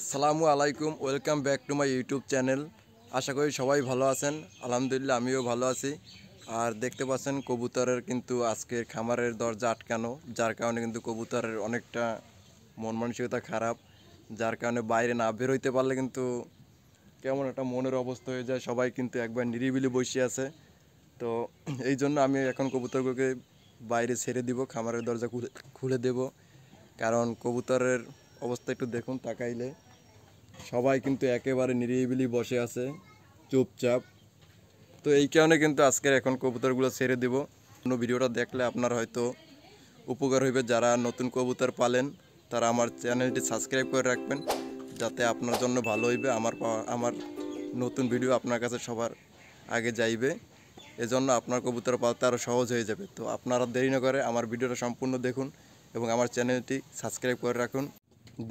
আসসালামু আলাইকুম welcome back to my YouTube channel আশা করি সবাই ভালো আছেন আলহামদুলিল্লাহ আমিও ভালো আছি আর দেখতে পাচ্ছেন কবুতরের কিন্তু আজকের খামারের দরজা আটকানো যার কারণে কিন্তু কবুতরের অনেকটা মন মানসিকতা খারাপ যার কারণে বাইরে না বেরোইতে পারলে কিন্তু কেমন একটা মনের অবস্থা হয়ে যায় সবাই কিন্তু একবার নিরিবিলি বসে আছে তো এই জন্য আমি এখন কবুতরগুলোকে বাইরে ছেড়ে দিব খামারের দরজা খুলে খুলে দেবো কারণ কবুতরের অবস্থা একটু দেখুন তাকাইলে সবাই কিন্তু একেবারে নিরিবিলি বসে আছে চুপচাপ তো এই কারণে কিন্তু আজকের এখন কবুতরগুলো ছেড়ে দেব কোনো ভিডিওটা দেখলে আপনার হয়তো উপকার হইবে যারা নতুন কবুতর পালেন তারা আমার চ্যানেলটি সাবস্ক্রাইব করে রাখবেন যাতে আপনার জন্য ভালো হইবে আমার আমার নতুন ভিডিও আপনার কাছে সবার আগে যাইবে এজন্য আপনার কবুতর পালতে আরও সহজ হয়ে যাবে তো আপনারা দেরি না করে আমার ভিডিওটা সম্পূর্ণ দেখুন এবং আমার চ্যানেলটি সাবস্ক্রাইব করে রাখুন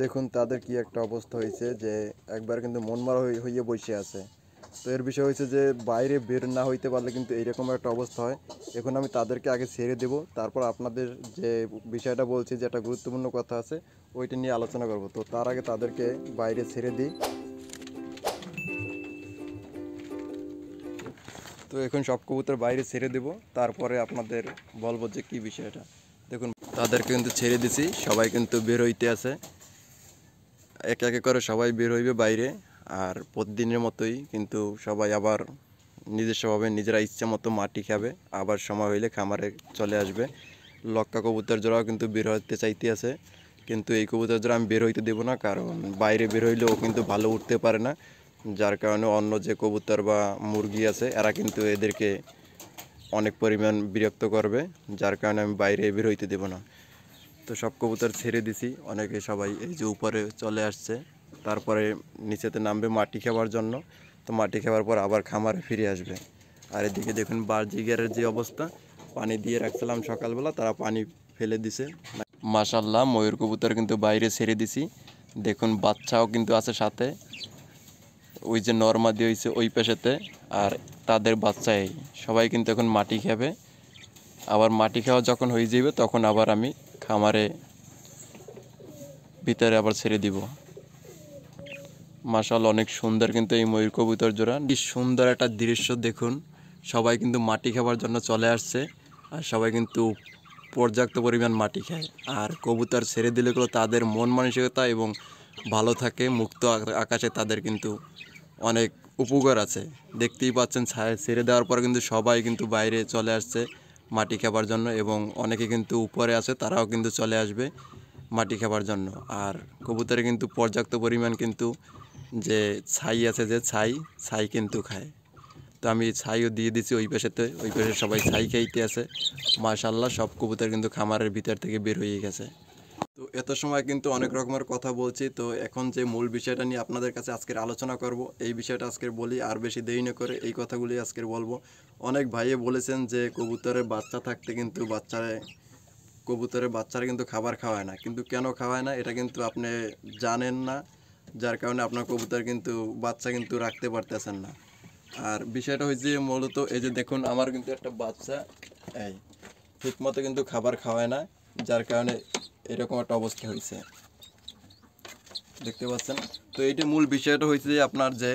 দেখুন তাদের কি একটা অবস্থা হয়েছে যে একবার কিন্তু মন মারা হইয়ে বসে আছে তো এর বিষয় হয়েছে যে বাইরে বের না হইতে পারলে কিন্তু এইরকম একটা অবস্থা হয় এখন আমি তাদেরকে আগে ছেড়ে দেব তারপর আপনাদের যে বিষয়টা বলছি যে একটা গুরুত্বপূর্ণ কথা আছে ওইটা নিয়ে আলোচনা করব তো তার আগে তাদেরকে বাইরে ছেড়ে দিই তো এখন সব কবুতর বাইরে ছেড়ে দেব তারপরে আপনাদের বলবো যে কী বিষয়টা দেখুন তাদেরকে কিন্তু ছেড়ে দিছি সবাই কিন্তু বের হইতে আছে এক একে করে সবাই বের হইবে বাইরে আর প্রতিদিনের মতোই কিন্তু সবাই আবার নিজস্বভাবে নিজেরা ইচ্ছা মতো মাটি খাবে আবার সময় হইলে খামারে চলে আসবে লক্কা কবুতর জোড়াও কিন্তু বের হতে চাইতে আছে কিন্তু এই কবুতর জোড়া আমি বের হইতে দেবো না কারণ বাইরে বের হইলেও কিন্তু ভালো উঠতে পারে না যার কারণে অন্য যে কবুতর বা মুরগি আছে এরা কিন্তু এদেরকে অনেক পরিমাণ বিরক্ত করবে যার কারণে আমি বাইরে বের হইতে দেবো না তো সব কবুতর ছেড়ে দিছি অনেকে সবাই এই যে উপরে চলে আসছে তারপরে নিচেতে নামবে মাটি খাবার জন্য তো মাটি খাবার পর আবার খামারে ফিরে আসবে আর এদিকে দেখুন বারজিগারের যে অবস্থা পানি দিয়ে রাখছিলাম সকালবেলা তারা পানি ফেলে দিছে মাসাল্লাহ ময়ূর কবুতর কিন্তু বাইরে ছেড়ে দিছি দেখুন বাচ্চাও কিন্তু আছে সাথে ওই যে নর্মা দিয়ে হয়েছে ওই পেশাতে আর তাদের বাচ্চাই সবাই কিন্তু এখন মাটি খাবে আবার মাটি খাওয়া যখন হয়ে যাবে তখন আবার আমি খামারে ভিতরে আবার ছেড়ে দিব মাসাল অনেক সুন্দর কিন্তু এই ময়ূর কবুতর জোড়া সুন্দর একটা দৃশ্য দেখুন সবাই কিন্তু মাটি খাবার জন্য চলে আসছে আর সবাই কিন্তু পর্যাপ্ত পরিমাণ মাটি খায় আর কবুতর ছেড়ে দিলেগুলো তাদের মন মানসিকতা এবং ভালো থাকে মুক্ত আকাশে তাদের কিন্তু অনেক উপকার আছে দেখতেই পাচ্ছেন ছেড়ে দেওয়ার পর কিন্তু সবাই কিন্তু বাইরে চলে আসছে মাটি খাবার জন্য এবং অনেকে কিন্তু উপরে আছে তারাও কিন্তু চলে আসবে মাটি খাবার জন্য আর কবুতরে কিন্তু পর্যাপ্ত পরিমাণ কিন্তু যে ছাই আছে যে ছাই ছাই কিন্তু খায় তো আমি ছাইও দিয়ে দিছি ওই পাশেতে ওই পাশে সবাই ছাই খাইতে আছে মাশাল্লাহ সব কবুতর কিন্তু খামারের ভিতর থেকে বের হয়ে গেছে এত সময় কিন্তু অনেক রকমের কথা বলছি তো এখন যে মূল বিষয়টা নিয়ে আপনাদের কাছে আজকের আলোচনা করব এই বিষয়টা আজকের বলি আর বেশি দেরি না করে এই কথাগুলি আজকের বলবো অনেক ভাইয়ে বলেছেন যে কবুতরের বাচ্চা থাকতে কিন্তু বাচ্চারে কবুতরের বাচ্চারা কিন্তু খাবার খাওয়ায় না কিন্তু কেন খাওয়ায় না এটা কিন্তু আপনি জানেন না যার কারণে আপনার কবুতর কিন্তু বাচ্চা কিন্তু রাখতে পারতেছেন না আর বিষয়টা হচ্ছে মূলত এই যে দেখুন আমার কিন্তু একটা বাচ্চা এই ঠিকমতো কিন্তু খাবার খাওয়ায় না যার কারণে এরকম একটা অবস্থা হয়েছে দেখতে পাচ্ছেন তো এইটা মূল বিষয়টা হয়েছে যে আপনার যে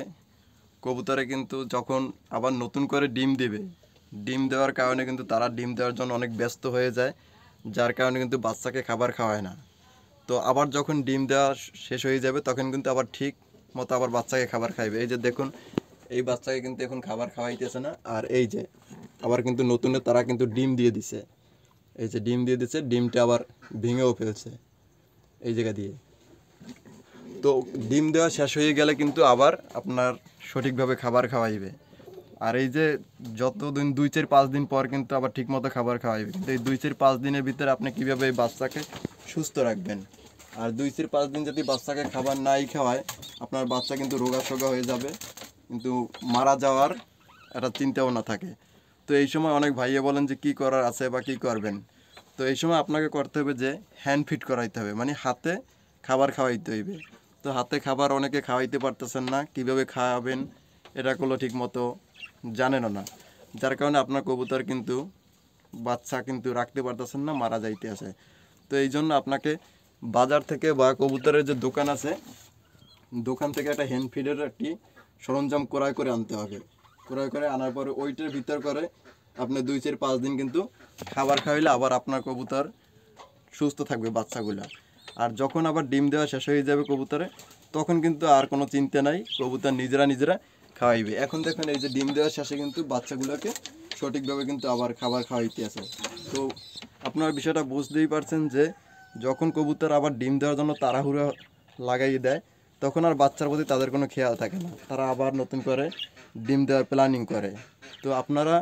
কবুতরে কিন্তু যখন আবার নতুন করে ডিম দেবে ডিম দেওয়ার কারণে কিন্তু তারা ডিম দেওয়ার জন্য অনেক ব্যস্ত হয়ে যায় যার কারণে কিন্তু বাচ্চাকে খাবার খাওয়ায় না তো আবার যখন ডিম দেওয়া শেষ হয়ে যাবে তখন কিন্তু আবার ঠিক মতো আবার বাচ্চাকে খাবার খাইবে এই যে দেখুন এই বাচ্চাকে কিন্তু এখন খাবার খাওয়াইতেছে না আর এই যে আবার কিন্তু নতুনে তারা কিন্তু ডিম দিয়ে দিছে এই যে ডিম দিয়ে দিচ্ছে ডিমটা আবার ভেঙেও ফেলছে এই জায়গা দিয়ে তো ডিম দেওয়া শেষ হয়ে গেলে কিন্তু আবার আপনার সঠিকভাবে খাবার খাওয়াইবে আর এই যে যতদিন দুই চার পাঁচ দিন পর কিন্তু আবার ঠিকমতো খাবার খাওয়াইবে কিন্তু এই দুই চার পাঁচ দিনের ভিতরে আপনি কীভাবে এই বাচ্চাকে সুস্থ রাখবেন আর দুই চার পাঁচ দিন যদি বাচ্চাকে খাবার নাই খাওয়ায় আপনার বাচ্চা কিন্তু রোগাশোগা হয়ে যাবে কিন্তু মারা যাওয়ার একটা চিন্তাও না থাকে তো এই সময় অনেক ভাইয়ে বলেন যে কি করার আছে বা কি করবেন তো এই সময় আপনাকে করতে হবে যে হ্যান্ড ফিট করাইতে হবে মানে হাতে খাবার খাওয়াইতে হইবে তো হাতে খাবার অনেকে খাওয়াইতে পারতেছেন না কিভাবে খাওয়াবেন এটা কোনো ঠিক মতো জানেনও না যার কারণে আপনার কবুতর কিন্তু বাচ্চা কিন্তু রাখতে পারতেছেন না মারা যাইতে আছে তো এই জন্য আপনাকে বাজার থেকে বা কবুতরের যে দোকান আছে দোকান থেকে একটা হ্যান্ড ফিডের একটি সরঞ্জাম ক্রয় করে আনতে হবে ক্রয় করে আনার পরে ওইটার ভিতর করে আপনি দুই চার পাঁচ দিন কিন্তু খাবার খাওয়াইলে আবার আপনার কবুতর সুস্থ থাকবে বাচ্চাগুলো আর যখন আবার ডিম দেওয়া শেষ হয়ে যাবে কবুতরে তখন কিন্তু আর কোনো চিন্তা নাই কবুতর নিজেরা নিজেরা খাওয়াইবে এখন দেখেন এই যে ডিম দেওয়ার শেষে কিন্তু বাচ্চাগুলোকে সঠিকভাবে কিন্তু আবার খাবার খাওয়াইতে আছে তো আপনারা বিষয়টা বুঝতেই পারছেন যে যখন কবুতর আবার ডিম দেওয়ার জন্য তাড়াহুড়া লাগাই দেয় তখন আর বাচ্চার প্রতি তাদের কোনো খেয়াল থাকে না তারা আবার নতুন করে ডিম দেওয়ার প্ল্যানিং করে তো আপনারা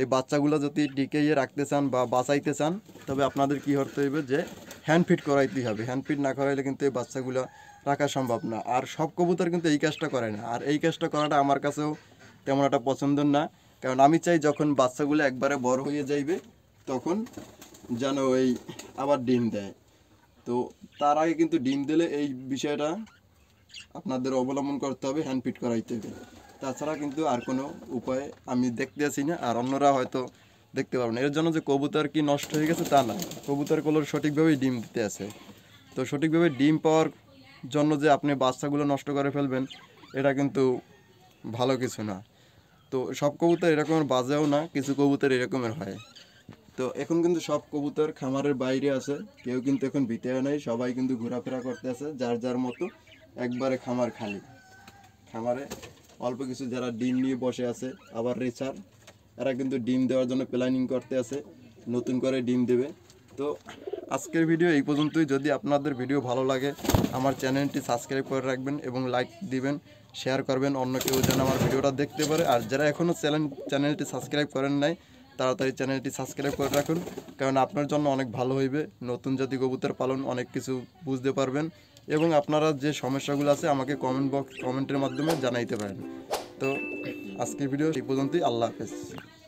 এই বাচ্চাগুলো যদি ডিকেইয়ে রাখতে চান বা বাঁচাইতে চান তবে আপনাদের কী করতে হইবে যে হ্যান্ড ফিট করাইতেই হবে হ্যান্ড ফিট না করাইলে কিন্তু এই বাচ্চাগুলো রাখা সম্ভব না আর সব কবুতর কিন্তু এই কাজটা করে না আর এই কাজটা করাটা আমার কাছেও তেমন একটা পছন্দর না কারণ আমি চাই যখন বাচ্চাগুলো একবারে বড় হয়ে যাইবে তখন যেন ওই আবার ডিম দেয় তো তার আগে কিন্তু ডিম দিলে এই বিষয়টা আপনাদের অবলম্বন করতে হবে হ্যান্ড ফিট করাইতে হবে তাছাড়া কিন্তু আর কোনো উপায় আমি দেখতে আছি না আর অন্যরা হয়তো দেখতে পারবেন এর জন্য যে কবুতর কি নষ্ট হয়ে গেছে তা না কবুতর কলর সঠিকভাবেই ডিম দিতে আছে তো সঠিকভাবে ডিম পাওয়ার জন্য যে আপনি বাচ্চাগুলো নষ্ট করে ফেলবেন এটা কিন্তু ভালো কিছু না তো সব কবুতর এরকমের বাজেও না কিছু কবুতর এরকমের হয় তো এখন কিন্তু সব কবুতর খামারের বাইরে আছে কেউ কিন্তু এখন ভিতরে নাই সবাই কিন্তু ঘোরাফেরা করতে আছে যার যার মতো একবারে খামার খালি খামারে অল্প কিছু যারা ডিম নিয়ে বসে আছে আবার রেচার এরা কিন্তু ডিম দেওয়ার জন্য প্ল্যানিং করতে আছে নতুন করে ডিম দেবে তো আজকের ভিডিও এই পর্যন্তই যদি আপনাদের ভিডিও ভালো লাগে আমার চ্যানেলটি সাবস্ক্রাইব করে রাখবেন এবং লাইক দিবেন শেয়ার করবেন অন্য কেউ যেন আমার ভিডিওটা দেখতে পারে আর যারা এখনও চ্যানেল চ্যানেলটি সাবস্ক্রাইব করেন নাই তাড়াতাড়ি চ্যানেলটি সাবস্ক্রাইব করে রাখুন কারণ আপনার জন্য অনেক ভালো হইবে নতুন জাতি কবুতর পালন অনেক কিছু বুঝতে পারবেন এবং আপনারা যে সমস্যাগুলো আছে আমাকে কমেন্ট বক্স কমেন্টের মাধ্যমে জানাইতে পারেন তো আজকের ভিডিও এই পর্যন্তই আল্লাহ হাফেজ